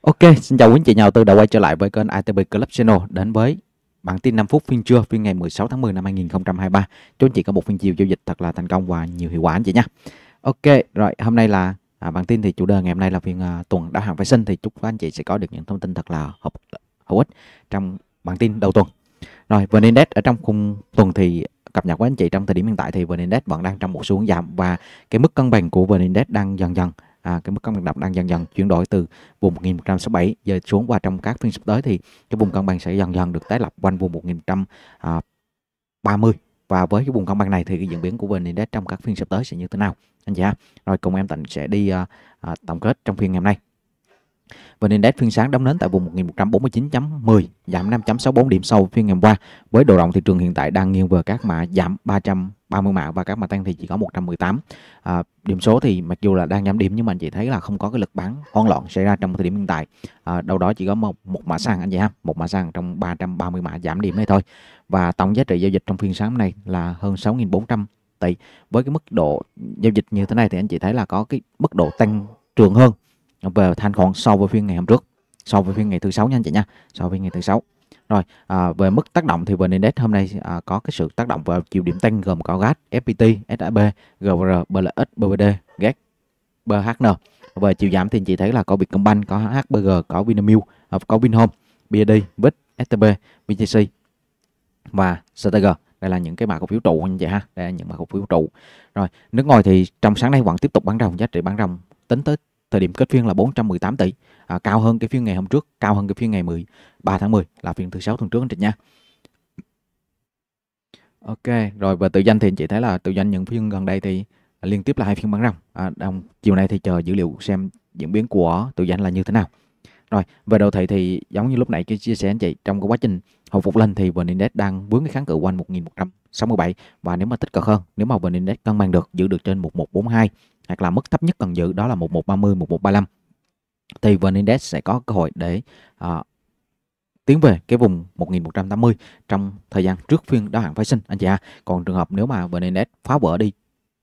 Ok, xin chào quý anh chị nhà đầu tư đã quay trở lại với kênh ITB Club Channel đến với bản tin 5 phút phiên trưa phiên ngày 16 tháng 10 năm 2023. Chúc anh chị có một phiên chiều giao dịch thật là thành công và nhiều hiệu quả anh chị nhé. Ok, rồi hôm nay là à, bản tin thì chủ đề ngày hôm nay là phiên à, tuần đáo hàng vệ sinh thì chúc các anh chị sẽ có được những thông tin thật là hợp hữu ích trong bản tin đầu tuần. Rồi, VN Index ở trong khung tuần thì cập nhật với anh chị trong thời điểm hiện tại thì VN Index vẫn đang trong một xu hướng giảm và cái mức cân bằng của VN Index đang dần dần à, cái mức cân bằng đập đang dần dần chuyển đổi từ vùng 1167 giờ xuống và trong các phiên sắp tới thì cái vùng cân bằng sẽ dần dần được tái lập quanh vùng 1130 và với cái vùng cân bằng này thì cái diễn biến của vn index trong các phiên sắp tới sẽ như thế nào anh chị ha rồi cùng em tịnh sẽ đi uh, uh, tổng kết trong phiên ngày hôm nay Vn Index phiên sáng đóng nến tại vùng 1149.10, giảm 5.64 điểm sau phiên ngày hôm qua, với độ rộng thị trường hiện tại đang nghiêng về các mã giảm 330 mã và các mã tăng thì chỉ có 118. À, điểm số thì mặc dù là đang giảm điểm nhưng mà anh chị thấy là không có cái lực bán hoang loạn xảy ra trong thời điểm hiện tại. À, đâu đó chỉ có một, một mã sàn anh chị ha, một mã sàn trong 330 mã giảm điểm này thôi. Và tổng giá trị giao dịch trong phiên sáng hôm nay là hơn 6.400 tỷ. Với cái mức độ giao dịch như thế này thì anh chị thấy là có cái mức độ tăng trường hơn về thanh khoản so với phiên ngày hôm trước so với phiên ngày thứ sáu nha anh chị nha so với ngày thứ sáu rồi à, về mức tác động thì vn index hôm nay à, có cái sự tác động vào chiều điểm tăng gồm có gas fpt sab gvr blx bvd gas bhn về chiều giảm thì anh chị thấy là có vietcombank có hbg có vinamilk à, có vinhome bid vic stb vgc và stg đây là những cái mã cổ phiếu trụ anh chị ha đây là những mã cổ phiếu trụ rồi nước ngoài thì trong sáng nay vẫn tiếp tục bán rồng giá trị bán rồng tính tới thời điểm kết phiên là 418 tỷ, à, cao hơn cái phiên ngày hôm trước, cao hơn cái phiên ngày 13 tháng 10 là phiên thứ sáu tuần trước anh chị nha. Ok, rồi về tự doanh thì anh chị thấy là tự doanh những phiên gần đây thì liên tiếp là hai phiên bán ròng. À, đồng, chiều nay thì chờ dữ liệu xem diễn biến của tự doanh là như thế nào. Rồi, về đồ thị thì giống như lúc nãy tôi chia sẻ anh chị, trong cái quá trình hồi phục lên thì VN Index đang vướng cái kháng cự quanh 1167 và nếu mà tích cực hơn, nếu mà VN Index cân bằng được giữ được trên 1142 hoặc là mức thấp nhất cần giữ đó là 1130, 1135 thì VN Index sẽ có cơ hội để uh, tiến về cái vùng 1180 trong thời gian trước phiên đáo hạn phái sinh anh chị ha. Còn trường hợp nếu mà VN Index phá vỡ đi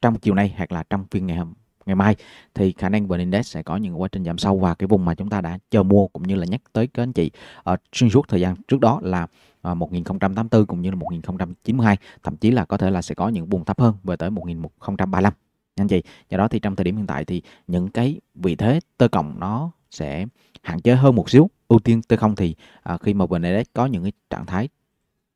trong chiều nay hoặc là trong phiên ngày hôm ngày mai thì khả năng VN Index sẽ có những quá trình giảm sâu và cái vùng mà chúng ta đã chờ mua cũng như là nhắc tới các anh chị ở xuyên suốt thời gian trước đó là 1084 à, cũng như là 1092 thậm chí là có thể là sẽ có những vùng thấp hơn về tới 1035 anh chị do đó thì trong thời điểm hiện tại thì những cái vị thế tơ cộng nó sẽ hạn chế hơn một xíu ưu tiên tơ không thì à, khi mà VNDAX có những cái trạng thái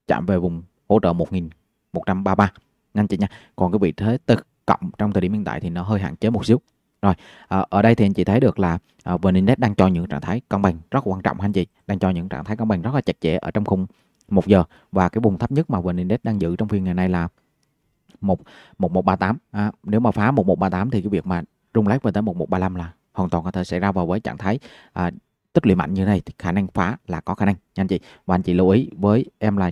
chạm về vùng hỗ trợ 1133 anh chị nha còn cái vị thế tơ cộng trong thời điểm hiện tại thì nó hơi hạn chế một xíu rồi à, ở đây thì anh chị thấy được là à, VN Index đang cho những trạng thái cân bằng rất quan trọng anh chị đang cho những trạng thái cân bằng rất là chặt chẽ ở trong khung một giờ và cái vùng thấp nhất mà VN Index đang giữ trong phiên ngày nay là một 1138 à, nếu mà phá 1138 thì cái việc mà rung lách về tới 1135 là hoàn toàn có thể xảy ra vào với trạng thái à, tích lũy mạnh như này thì khả năng phá là có khả năng nha anh chị và anh chị lưu ý với em là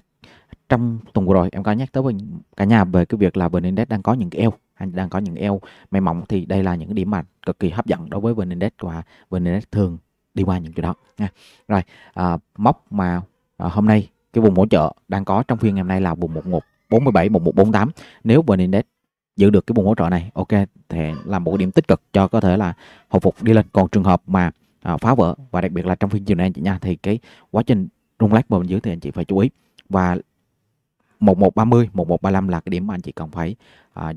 trong tuần vừa rồi em có nhắc tới với cả nhà về cái việc là vn index đang có những cái eo anh đang có những eo may mỏng thì đây là những điểm mà cực kỳ hấp dẫn đối với vn index và vn index thường đi qua những chỗ đó nha rồi à, móc mà à, hôm nay cái vùng hỗ trợ đang có trong phiên ngày hôm nay là vùng 11 47 1148 nếu VN Index giữ được cái vùng hỗ trợ này ok thì là một điểm tích cực cho có thể là hồi phục đi lên còn trường hợp mà à, phá vỡ và đặc biệt là trong phiên chiều nay anh chị nha thì cái quá trình rung lắc bên dưới thì anh chị phải chú ý và 1130 1135 là cái điểm mà anh chị cần phải à,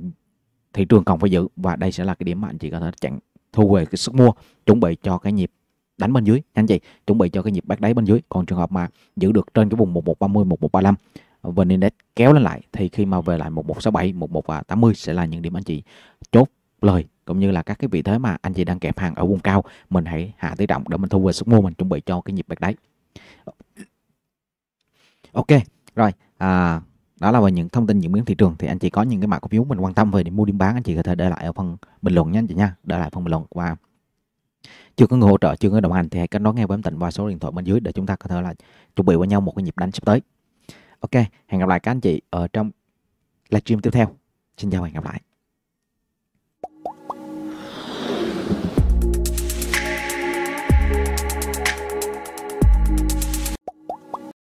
thị trường cần phải giữ và đây sẽ là cái điểm mà anh chị có thể chặn thu về cái sức mua chuẩn bị cho cái nhịp đánh bên dưới anh chị chuẩn bị cho cái nhịp bắt đáy bên dưới còn trường hợp mà giữ được trên cái vùng 1130 1135 VN Index kéo lên lại thì khi mà về lại 1167, 1180 à, sẽ là những điểm anh chị chốt lời cũng như là các cái vị thế mà anh chị đang kẹp hàng ở vùng cao mình hãy hạ tí động để mình thu về sức mua mình chuẩn bị cho cái nhịp bạch đáy ok rồi à, đó là về những thông tin diễn biến thị trường thì anh chị có những cái mã cổ phiếu mình quan tâm về để mua điểm bán anh chị có thể để lại ở phần bình luận nha anh chị nha để lại phần bình luận và chưa có người hỗ trợ chưa có đồng hành thì hãy kết nối ngay với em tịnh qua số điện thoại bên dưới để chúng ta có thể là chuẩn bị với nhau một cái nhịp đánh sắp tới Ok, hẹn gặp lại các anh chị ở trong livestream tiếp theo. Xin chào và hẹn gặp lại.